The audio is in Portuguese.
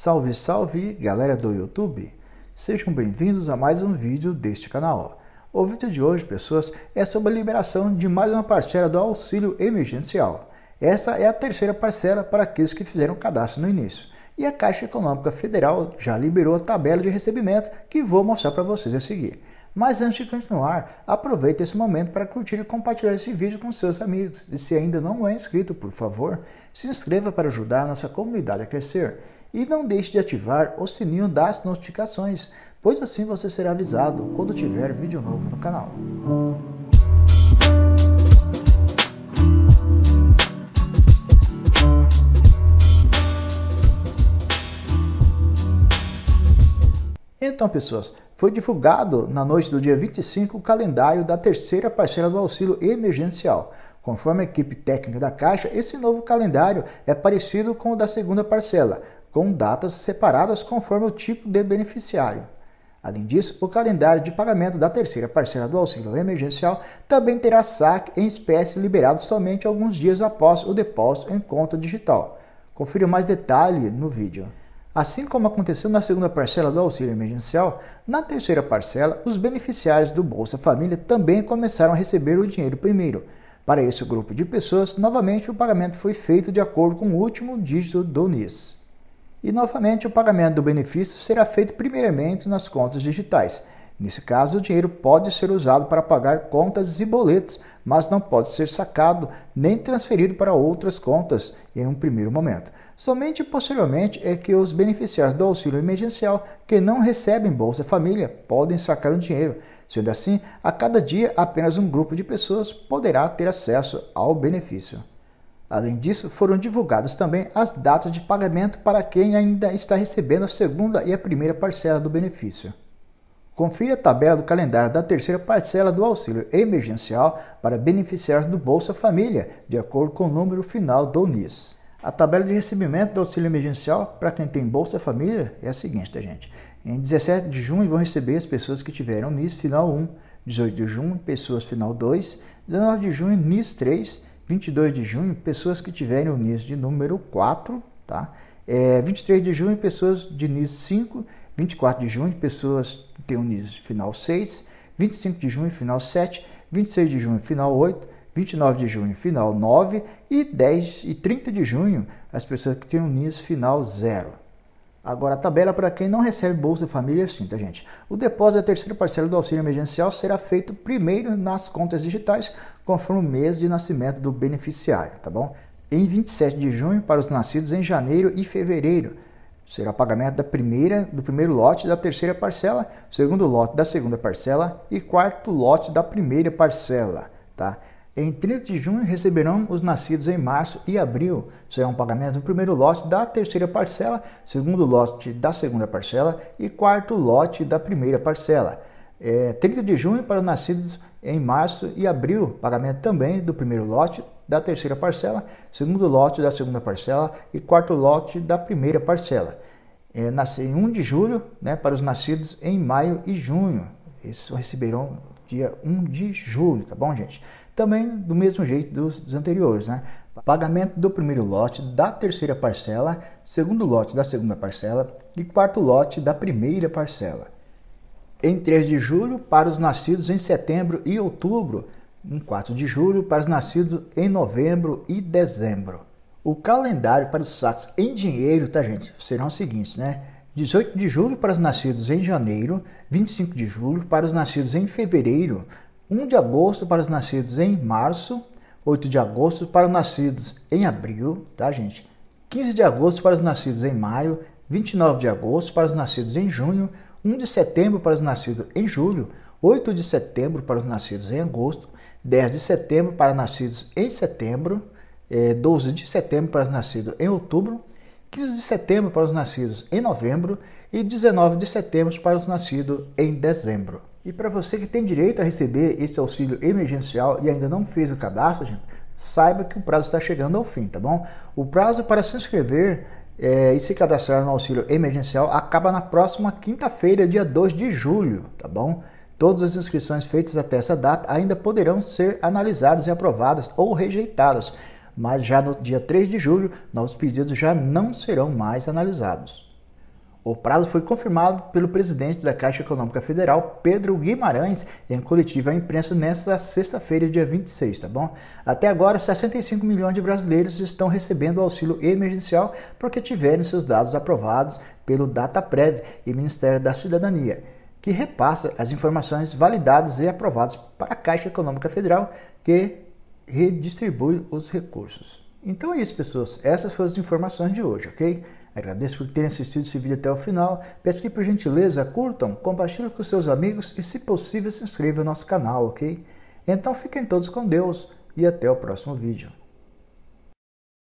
Salve, salve, galera do YouTube! Sejam bem-vindos a mais um vídeo deste canal. O vídeo de hoje, pessoas, é sobre a liberação de mais uma parcela do auxílio emergencial. Esta é a terceira parcela para aqueles que fizeram cadastro no início. E a Caixa Econômica Federal já liberou a tabela de recebimento que vou mostrar para vocês a seguir. Mas antes de continuar, aproveite esse momento para curtir e compartilhar esse vídeo com seus amigos. E se ainda não é inscrito, por favor, se inscreva para ajudar a nossa comunidade a crescer e não deixe de ativar o sininho das notificações, pois assim você será avisado quando tiver vídeo novo no canal. Então, pessoas, foi divulgado na noite do dia 25 o calendário da terceira parcela do auxílio emergencial. Conforme a equipe técnica da Caixa, esse novo calendário é parecido com o da segunda parcela, com datas separadas conforme o tipo de beneficiário. Além disso, o calendário de pagamento da terceira parcela do auxílio emergencial também terá saque em espécie liberado somente alguns dias após o depósito em conta digital. Confira mais detalhe no vídeo. Assim como aconteceu na segunda parcela do auxílio emergencial, na terceira parcela, os beneficiários do Bolsa Família também começaram a receber o dinheiro primeiro. Para esse grupo de pessoas, novamente o pagamento foi feito de acordo com o último dígito do NIS. E novamente, o pagamento do benefício será feito primeiramente nas contas digitais. Nesse caso, o dinheiro pode ser usado para pagar contas e boletos, mas não pode ser sacado nem transferido para outras contas em um primeiro momento. Somente posteriormente é que os beneficiários do auxílio emergencial que não recebem Bolsa Família podem sacar o dinheiro. Sendo assim, a cada dia apenas um grupo de pessoas poderá ter acesso ao benefício. Além disso, foram divulgadas também as datas de pagamento para quem ainda está recebendo a segunda e a primeira parcela do benefício. Confira a tabela do calendário da terceira parcela do auxílio emergencial para beneficiários do Bolsa Família, de acordo com o número final do NIS. A tabela de recebimento do auxílio emergencial para quem tem Bolsa Família é a seguinte, tá, gente? Em 17 de junho vão receber as pessoas que tiveram NIS final 1, 18 de junho pessoas final 2, 19 de junho NIS 3, 22 de junho, pessoas que tiverem o NIS de número 4, tá? É, 23 de junho, pessoas de NIS 5, 24 de junho, pessoas que têm o NIS final 6, 25 de junho, final 7, 26 de junho, final 8, 29 de junho, final 9 e 10 e 30 de junho, as pessoas que têm o NIS final 0. Agora, a tabela para quem não recebe Bolsa Família é assim, tá, gente? O depósito da terceira parcela do auxílio emergencial será feito primeiro nas contas digitais, conforme o mês de nascimento do beneficiário, tá bom? Em 27 de junho, para os nascidos em janeiro e fevereiro, será pagamento da primeira, do primeiro lote da terceira parcela, segundo lote da segunda parcela e quarto lote da primeira parcela, tá? Em 30 de junho receberão os nascidos em março e abril. Serão pagamentos do primeiro lote da terceira parcela, segundo lote da segunda parcela e quarto lote da primeira parcela. É, 30 de junho para os nascidos em março e abril, pagamento também do primeiro lote da terceira parcela, segundo lote da segunda parcela e quarto lote da primeira parcela. É, nasce em 1 de julho né, para os nascidos em maio e junho. Eles receberão dia 1 de julho, tá bom, gente? Também do mesmo jeito dos, dos anteriores, né? Pagamento do primeiro lote da terceira parcela, segundo lote da segunda parcela e quarto lote da primeira parcela. Em 3 de julho, para os nascidos em setembro e outubro, em 4 de julho, para os nascidos em novembro e dezembro. O calendário para os saques em dinheiro, tá, gente? Serão os seguintes, né? 18 de julho para os nascidos em janeiro, 25 de julho para os nascidos em fevereiro, 1 de agosto para os nascidos em março, 8 de agosto para os nascidos em abril, tá, gente? 15 de agosto para os nascidos em maio, 29 de agosto para os nascidos em junho, 1 de setembro para os nascidos em julho, 8 de setembro para os nascidos em agosto, 10 de setembro para nascidos em setembro, 12 de setembro para os nascidos em outubro, 15 de setembro para os nascidos em novembro e 19 de setembro para os nascidos em dezembro. E para você que tem direito a receber esse auxílio emergencial e ainda não fez o cadastro, gente, saiba que o prazo está chegando ao fim, tá bom? O prazo para se inscrever é, e se cadastrar no auxílio emergencial acaba na próxima quinta-feira, dia 2 de julho, tá bom? Todas as inscrições feitas até essa data ainda poderão ser analisadas e aprovadas ou rejeitadas mas já no dia 3 de julho, novos pedidos já não serão mais analisados. O prazo foi confirmado pelo presidente da Caixa Econômica Federal, Pedro Guimarães, em coletiva à imprensa nesta sexta-feira, dia 26, tá bom? Até agora, 65 milhões de brasileiros estão recebendo auxílio emergencial porque tiverem seus dados aprovados pelo DataPrev e Ministério da Cidadania, que repassa as informações validadas e aprovadas para a Caixa Econômica Federal, que redistribui os recursos. Então é isso, pessoas. Essas foram as informações de hoje, ok? Agradeço por terem assistido esse vídeo até o final. Peço que, por gentileza, curtam, compartilhem com seus amigos e, se possível, se inscrevam no nosso canal, ok? Então fiquem todos com Deus e até o próximo vídeo.